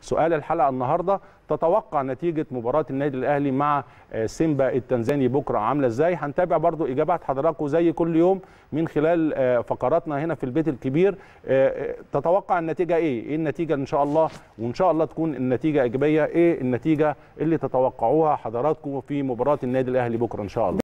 سؤال الحلقه النهارده تتوقع نتيجه مباراه النادي الاهلي مع آه، سيمبا التنزاني بكره عامله ازاي هنتابع برضو اجابات حضراتكم زي كل يوم من خلال آه، فقراتنا هنا في البيت الكبير آه، تتوقع النتيجه ايه ايه النتيجه ان شاء الله وان شاء الله تكون النتيجه ايجابيه ايه النتيجه اللي تتوقعوها حضراتكم في مباراه النادي الاهلي بكره ان شاء الله